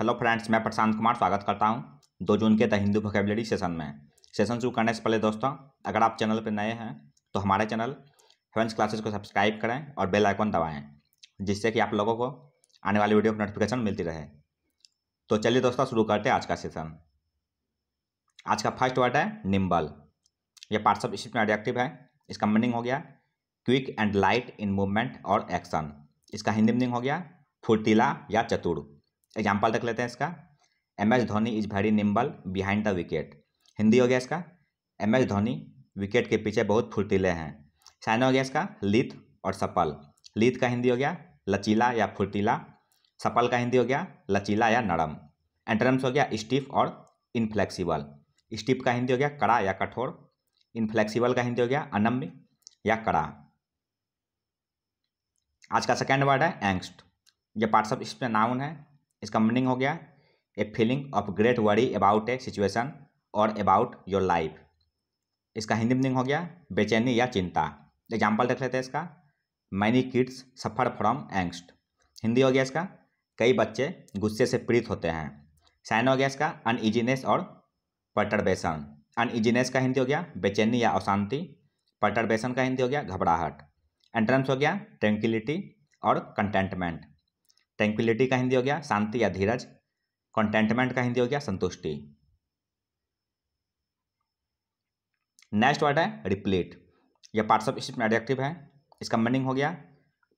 hello friends मैं प्रशांत कुमार स्वागत करता हूं दो जून के द हिंदू वोकेबलरी सेशन में सेशन शुरू करने से पहले दोस्तों अगर आप चैनल पर नए हैं तो हमारे चैनल हेवेंस क्लासेस को सब्सक्राइब करें और बेल आइकन दबाएं जिससे कि आप लोगों को आने वाली वीडियो नोटिफिकेशन मिलती रहे तो चलिए दोस्तों शुरू करते हैं आज का सेशन आज का फर्स्ट वर्ड है निम्बल यह पार्सअप स्विफ्ट में एडजेक्टिव है इसका मीनिंग हो गया quick and light in movement और एक्शन इसका हिंदी मीनिंग हो गया फुर्तीला या चतुर एग्जाम्पल देख लेते हैं इसका M S Dhoni is very nimble behind the wicket Hindi हो गया इसका एम एस धोनी विकेट के पीछे बहुत फुर्तीले हैं साइना हो गया इसका लीथ और सपल लीथ का हिंदी हो गया लचीला या फुर्तीला सपल का हिंदी हो गया लचीला या नरम एंटरम्स हो गया स्टिफ और इनफ्लेक्सीबल स्टिफ का हिंदी हो गया कड़ा या कठोर इनफ्लेक्सीबल का हिंदी हो गया अनम्य या कड़ा आज का सेकेंड वर्ड है एंगस्ट ये पार्ट्स ऑफ इसमें नाउन है इसका मीनिंग हो गया a feeling of great worry about a situation और अबाउट योर लाइफ इसका हिंदी मीनिंग हो गया बेचैनी या चिंता एग्जाम्पल देख लेते हैं इसका many kids suffer from angst Hindi हो गया इसका कई बच्चे गुस्से से पीड़ित होते हैं साइन हो गया इसका अनइजीनेस और पर्टरबेशन अनइजीनेस का हिंदी हो गया बेचैनी या अशांति पर्टरबेशन का हिंदी हो गया घबराहट एंट्रेंस हो गया ट्रेंकिलिटी और कंटेंटमेंट ट्रैंक्विलिटी का हिंदी हो गया शांति या धीरज कंटेंटमेंट का हिंदी हो गया संतुष्टि नेक्स्ट वर्ड है रिप्लीट यह पार्ट्स ऑफ स्पीच में एडजेक्टिव है इसका मीनिंग हो गया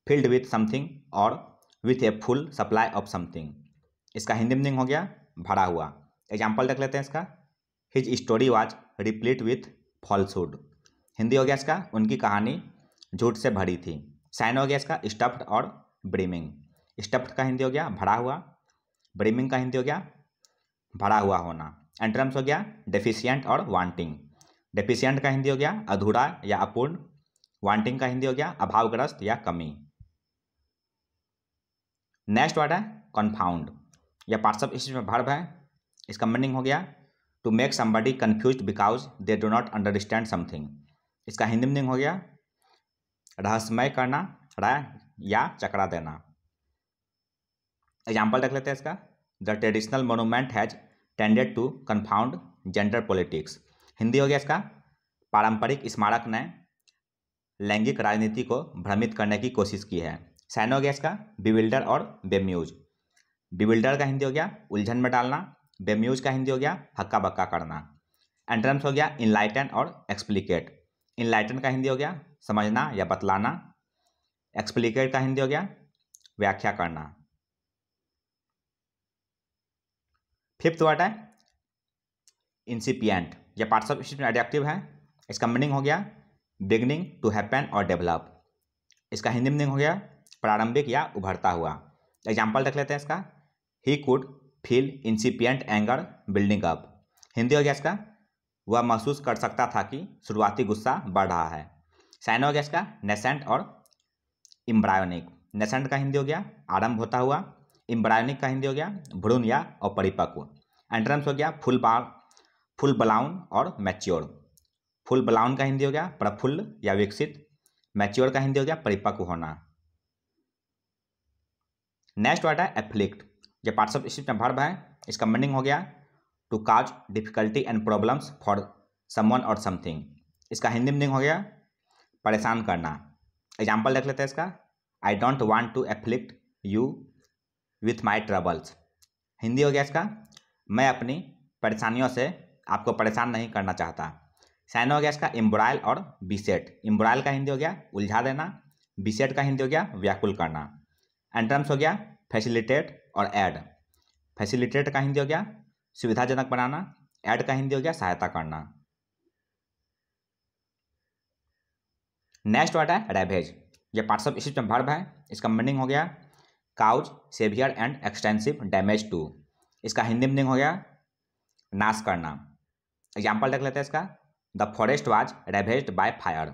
फिल्ड विथ समथिंग और with a full supply of something इसका हिंदी मीनिंग हो गया भरा हुआ एग्जाम्पल देख लेते हैं इसका his story was replete with falsehood Hindi हो गया इसका उनकी कहानी झूठ से भरी थी साइन हो गया इसका स्टफ्ड और ब्रीमिंग स्टप्ड का हिंदी हो गया भरा हुआ ब्रीमिंग का हिंदी हो गया भरा हुआ होना एंट्रम्स हो गया डेफिशियंट और वांटिंग डेफिशियंट का हिंदी हो गया अधूरा या अपूर्ण वांटिंग का हिंदी हो गया अभावग्रस्त या कमी नेक्स्ट वर्ड है कन्फाउंड यह पार्ट्स इस में भर्व है इसका मीनिंग हो गया to make somebody confuse because they do not understand something इसका हिंदी मीनिंग हो गया रहस्यमय करना या चकरा देना एग्जाम्पल देख लेते हैं इसका the traditional monument has tended to confound gender politics Hindi हो गया इसका पारंपरिक स्मारक ने लैंगिक राजनीति को भ्रमित करने की कोशिश की है सैन हो गया इसका बिविल्डर और बेम्यूज बिविल्डर का हिंदी हो गया उलझन में डालना बेम्यूज का हिंदी हो गया हक्का बक्का करना एंट्रेंस हो गया इनलाइटन और एक्सप्लिकेट इनलाइटन का हिंदी हो गया समझना या बतलाना एक्सप्लिकेट का हिंदी हो गया व्याख्या करना फिफ्थ वर्ड है इंसिपियंट या पार्ट्स ऑफ स्पीच में एडेक्टिव है इसका मीनिंग हो गया बिगनिंग टू हैपन और डेवलप इसका हिंदी मीनिंग हो गया प्रारंभिक या उभरता हुआ एग्जाम्पल रख लेते हैं इसका he could feel incipient anger building up Hindi हो गया इसका वह महसूस कर सकता था कि शुरुआती गुस्सा बढ़ रहा है साइन हो गया इसका नेसेंट और इम्ब्रायोनिक नेसेंट का हिंदी हो गया आरंभ होता हुआ एम्ब्रायनिक का हिंदी हो गया भ्रूण या अपरिपक्व एंट्रम्स हो गया फुल बार फुल बलाउन और मैच्योर फुल बलाउन का हिंदी हो गया प्रफुल्ल या विकसित मैच्योर का हिंदी हो गया परिपक्व होना नेक्स्ट वर्ड है एफ्लिक्ट जो पार्ट्स ऑफ स्पीच में भर्व है इसका मीनिंग हो गया to cause difficulty and problems for someone और समथिंग इसका हिंदी मीनिंग हो गया परेशान करना एग्जाम्पल देख लेते हैं इसका I don't want to afflict you with my troubles Hindi हो गया इसका मैं अपनी परेशानियों से आपको परेशान नहीं करना चाहता साइन हो गया इसका इम्ब्रायल और बीसेट इम्ब्रायल का हिंदी हो गया उलझा देना बीसेट का हिंदी हो गया व्याकुल करना एंट्रम्स हो गया फैसिलिटेट और ऐड फैसिलिटेट का हिंदी हो गया सुविधाजनक बनाना ऐड का हिंदी हो गया सहायता करना नेक्स्ट वर्ड है रेभेज ये पार्ट्स ऑफ स्पीच में भर्ब है इसका मीनिंग हो गया cause severe and extensive damage to इसका हिंदी मीनिंग हो गया नाश करना एग्जाम्पल देख लेते हैं इसका the forest was ravaged by fire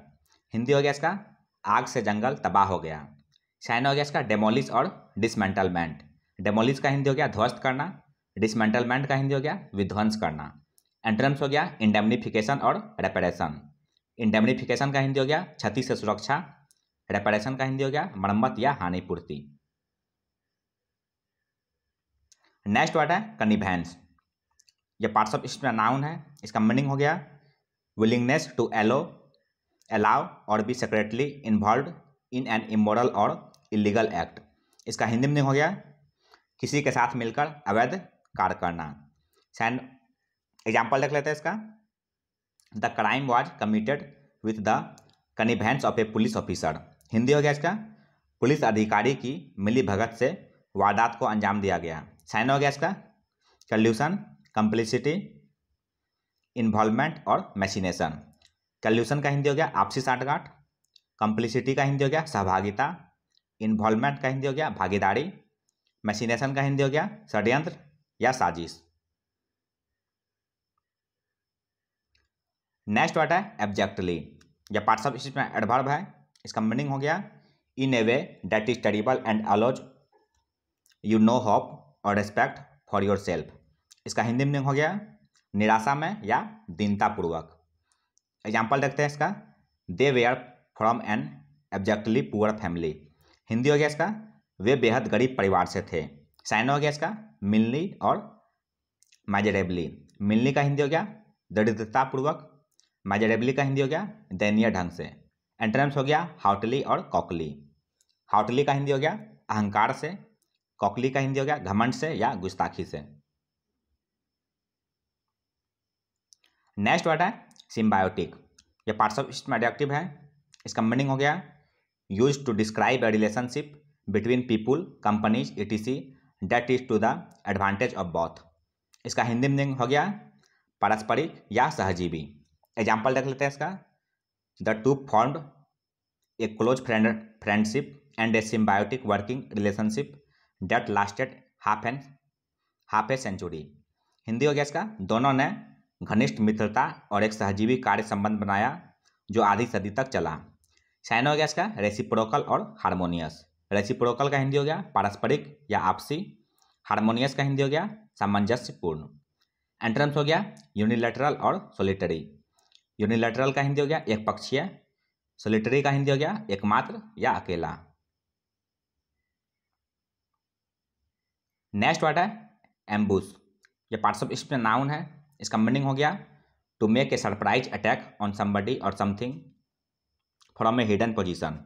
Hindi हो गया इसका आग से जंगल तबाह हो गया चाइना हो गया इसका डेमोलिस और डिसमेंटलमेंट डेमोलिस का हिंदी हो गया ध्वस्त करना डिसमेंटलमेंट का हिंदी हो गया विध्वंस करना एंट्रेंस हो गया इंडेमनीफिकेशन और रेपरेशन इंडेमनीफिकेशन का हिंदी हो गया क्षति से सुरक्षा रेपरेशन का हिंदी हो गया मरम्मत या हानिपूर्ति नेक्स्ट वर्ड है कनिभेंस ये पार्ट्स ऑफ इसमें नाउन है इसका मीनिंग हो गया विलिंगनेस टू एलो अलाउ और be secretly involve in an immoral और इलीगल एक्ट इसका हिंदी मीनिंग हो गया किसी के साथ मिलकर अवैध कार्य करना सैंड एग्जाम्पल देख लेते हैं इसका the crime was committed with the connivance of a police officer Hindi हो गया इसका पुलिस अधिकारी की मिली भगत से वारदात को अंजाम दिया गया साइन हो गया इसका कल्यूशन कंप्लिसिटी इन्वॉल्वमेंट और मैसिनेशन कल्यूशन का हिंदी हो गया आपसी साठगांठ कंप्लिसिटी का हिंदी हो गया सहभागिता इन्वॉल्वमेंट का हिंदी हो गया भागीदारी मैसिनेशन का हिंदी हो गया षड्यंत्र या साजिश नेक्स्ट वर्ड है एब्जेक्टली या पार्ट्स ऑफ स्पीच में एडवर्ब है इसका मीनिंग हो गया in a way that is स्टडीबल and allows you no hope और रेस्पेक्ट फॉर योर सेल्फ इसका हिंदी मीनिंग हो गया निराशा में या दीनतापूर्वक एग्जाम्पल देखते हैं इसका they we are from an abjectly poor family Hindi हो गया इसका वे बेहद गरीब परिवार से थे साइन हो गया इसका मिलनी और माइजरेबली मिलनी का हिंदी हो गया दरिद्रतापूर्वक माइजरेबली का हिंदी हो गया दैनीय ढंग से एंट्रेंस हो गया हाउटली और कॉकली हाउटली का हिंदी हो गया अहंकार से कॉकली का हिंदी हो गया घमंड से या गुस्ताखी से नेक्स्ट वर्ड है सिम्बायोटिक ये पार्ट्स ऑफ स्टमेडिक्टिव है इसका मीनिंग हो गया use to describe a relationship between people companies E T C that is to the advantage of both इसका हिंदी मीनिंग हो गया पारस्परिक या सहजीवी एग्जाम्पल देख लेते हैं इसका the two formed a close friend friendship and a symbiotic working relationship that lasted half an half a century Hindi हो गया इसका दोनों ने घनिष्ठ मित्रता और एक सहजीवी कार्य संबंध बनाया जो आधी सदी तक चला साइन हो गया इसका रेसिप्रोकल और हारमोनियस रेसिप्रोकल का हिंदी हो गया पारस्परिक या आपसी हारमोनियस का हिंदी हो गया सामंजस्यपूर्ण एंट्रेंस हो गया यूनिलेटरल और सोलिटरी यूनिलेटरल का हिंदी हो गया एक पक्षीय सोलिटरी का हिंदी हो गया एकमात्र या अकेला नेक्स्ट वर्ड है एम्बूस ये पार्ट्स ऑफ स्पीच नाउन है इसका मीनिंग हो गया to make a surprise attack on somebody और something from a hidden position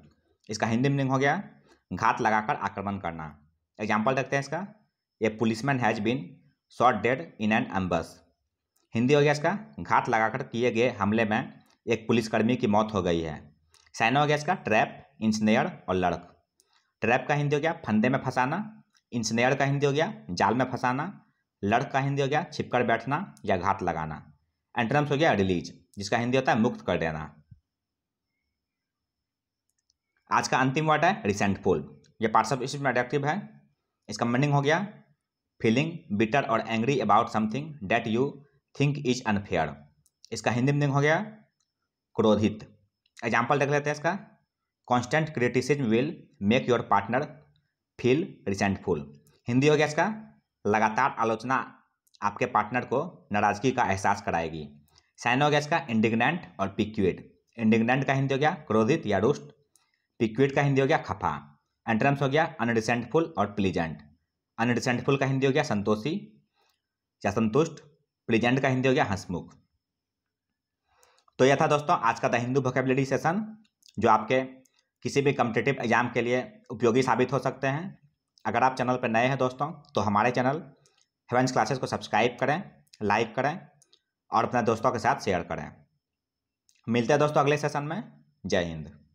इसका हिंदी मीनिंग हो गया घात लगाकर आक्रमण करना एग्जाम्पल देखते हैं इसका a policeman has been shot dead in an ambush Hindi हो गया इसका घात लगाकर किए गए हमले में एक पुलिसकर्मी की मौत हो गई है सैना हो गया इसका ट्रैप इंसनेयर और लड़क ट्रैप का हिंदी हो गया फंदे में फंसाना इंसनेयर का हिंदी हो गया जाल में फंसाना लड़क का हिंदी हो गया छिपकर बैठना या घात लगाना एंट्रम्स हो गया रिलीज जिसका हिंदी होता है मुक्त कर देना आज का अंतिम वर्ड है रिसेंट ये यह पार्सअप इस में एडेक्टिव है इसका मीनिंग हो गया फीलिंग बिटर और angry about something that you think is unfair इसका हिंदी मीनिंग हो गया क्रोधित एग्जाम्पल देख लेते हैं इसका constant criticism will make your partner feel resentful Hindi हो गया इसका लगातार आलोचना आपके पार्टनर को नाराजगी का एहसास कराएगी साइन हो गया इसका इंडिग्नेंट और पिक्यूट इंडिग्नेंट का हिंदी हो गया क्रोधित या रुष्ट पिक्यूट का हिंदी हो गया खफा एंट्रम्स हो गया अनरिसेंटफुल और प्लीजेंट अनरिसेंटफुल का हिंदी हो गया संतोषी या संतुष्ट प्लीजेंट का हिंदी हो गया हंसमुख तो यह था दोस्तों आज का द हिंदू वोकेबलिटी सेशन जो आपके किसी भी कम्पिटेटिव एग्ज़ाम के लिए उपयोगी साबित हो सकते हैं अगर आप चैनल पर नए हैं दोस्तों तो हमारे चैनल हेवेंस क्लासेस को सब्सक्राइब करें लाइक करें और अपने दोस्तों के साथ शेयर करें मिलते हैं दोस्तों अगले सेशन में जय हिंद